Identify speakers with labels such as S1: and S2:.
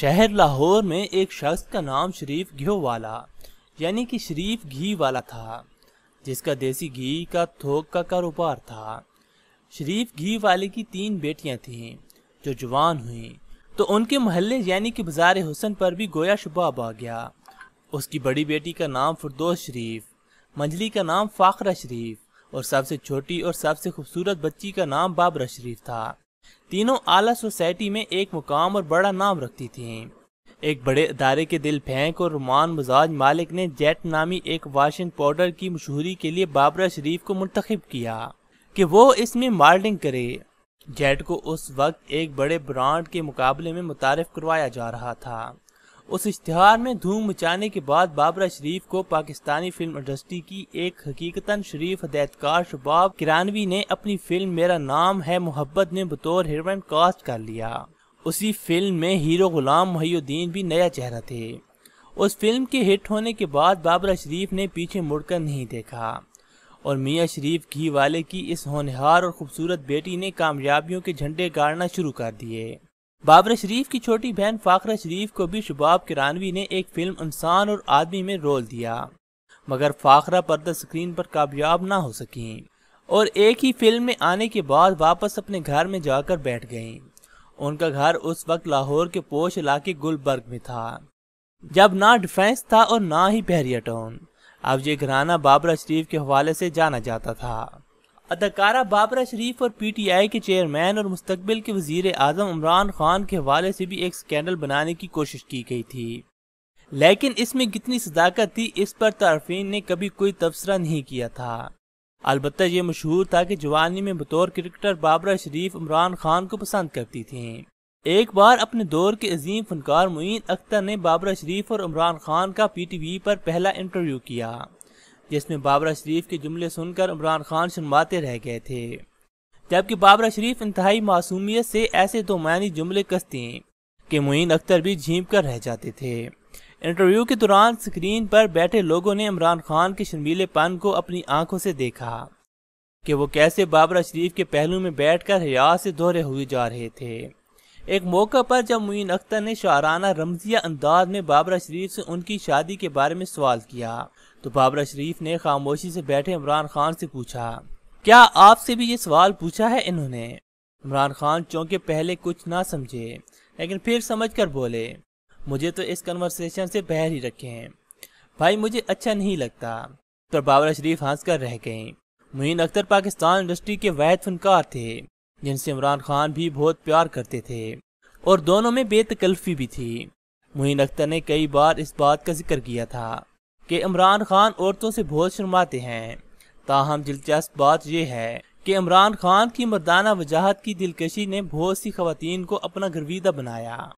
S1: शहर लाहौर में एक शख्स का नाम शरीफ वाला यानी कि शरीफ घी वाला था जिसका देसी घी का थोक का कारोबार था शरीफ घी वाले की तीन बेटियां थीं जो जवान हुई तो उनके महल्ले यानी कि बाजार हुसन पर भी गोया शुबाब आ गया उसकी बड़ी बेटी का नाम फरदोस शरीफ मंजली का नाम फ़ाखरा शरीफ और सबसे छोटी और सबसे खूबसूरत बच्ची का नाम बाबरा शरीफ था तीनों आला सोसाइटी में एक मुकाम और बड़ा नाम रखती थी एक बड़े अदारे के दिल फेंक और रुमान मजाज मालिक ने जेट नामी एक वाशिंग पाउडर की मशहूरी के लिए बाबरा शरीफ को मुंतखब किया कि वो इसमें मार्डिंग करे जेट को उस वक्त एक बड़े ब्रांड के मुकाबले में मुतारफ करवाया जा रहा था उस इश्तहार में धूम मचाने के बाद बाबरा शरीफ को पाकिस्तानी फिल्म इंडस्ट्री की एक हकीकता शरीफ हदायतकार शबाब किरानवी ने अपनी फिल्म मेरा नाम है मोहब्बत में बतौर हीरोइन कास्ट कर लिया उसी फिल्म में हीरो गुलाम मुहुद्दीन भी नया चेहरा थे उस फिल्म के हिट होने के बाद बाबरा शरीफ ने पीछे मुड़कर नहीं देखा और मियाँ शरीफ घी वाले की इस होनहार और खूबसूरत बेटी ने कामयाबियों के झंडे गाड़ना शुरू कर दिए बाबर शरीफ की छोटी बहन फाखरा शरीफ को भी शबाब किरानवी ने एक फिल्म इंसान और आदमी में रोल दिया मगर फाखरा पर्दा स्क्रीन पर कामयाब ना हो सकी और एक ही फिल्म में आने के बाद वापस अपने घर में जाकर बैठ गईं। उनका घर उस वक्त लाहौर के पोश इलाके गुलबर्ग में था जब ना डिफेंस था और ना ही बहरिया टाउन अब ये घराना बाबरा शरीफ के हवाले से जाना जाता था अदाकारा बाबरा शरीफ और पी टी आई के चेयरमैन और मुस्तबिल के वजीर आजम इमरान खान के हवाले से भी एक स्कैंडल बनाने की कोशिश की गई थी लेकिन इसमें कितनी सदाकत थी इस पर तारफीन ने कभी कोई तबसरा नहीं किया था अलबत् ये मशहूर था कि जवानी में बतौर क्रिकेटर बाबरा शरीफ इमरान खान को पसंद करती थी एक बार अपने दौर के अजीम फनकार मुइन अख्तर ने बाबरा शरीफ और इमरान खान का पी टी वी पर पहला इंटरव्यू किया जिसमें बाबरा शरीफ के जुमले सुनकर इमरान खान शर्माते रह गए थे जबकि बाबरा शरीफ इंतहाई मासूमियत से ऐसे तो मायनी जुमले कसते कि मुइन अख्तर भी झींप कर रह जाते थे इंटरव्यू के दौरान स्क्रीन पर बैठे लोगों ने इमरान खान के शर्मीले पान को अपनी आंखों से देखा कि वो कैसे बाबरा शरीफ के पहलू में बैठकर कर से दोहरे हुए जा रहे थे एक मौके पर जब मुइन अख्तर ने शाराना रमजिया अंदाज में बाबरा शरीफ से उनकी शादी के बारे में सवाल किया तो बाबरा शरीफ ने खामोशी से बैठे इमरान खान से पूछा क्या आपसे भी ये सवाल पूछा है इन्होंने इमरान खान चौंके पहले कुछ ना समझे लेकिन फिर समझ कर बोले मुझे तो इस कन्वर्सेशन से बहर ही रखें भाई मुझे अच्छा नहीं लगता तो बाबरा शरीफ हंस कर रह गए मुइन अख्तर पाकिस्तान इंडस्ट्री के वैध फनकार थे जिनसे इमरान खान भी बहुत प्यार करते थे और दोनों में बेतकल्फी भी थी मुहिन अख्तर ने कई बार इस बात का जिक्र किया था कि इमरान खान औरतों से बहुत शर्माते हैं ताहम दिलचस्प बात यह है कि इमरान खान की मर्दाना वजाहत की दिलकशी ने बहुत सी खातन को अपना गर्विदा बनाया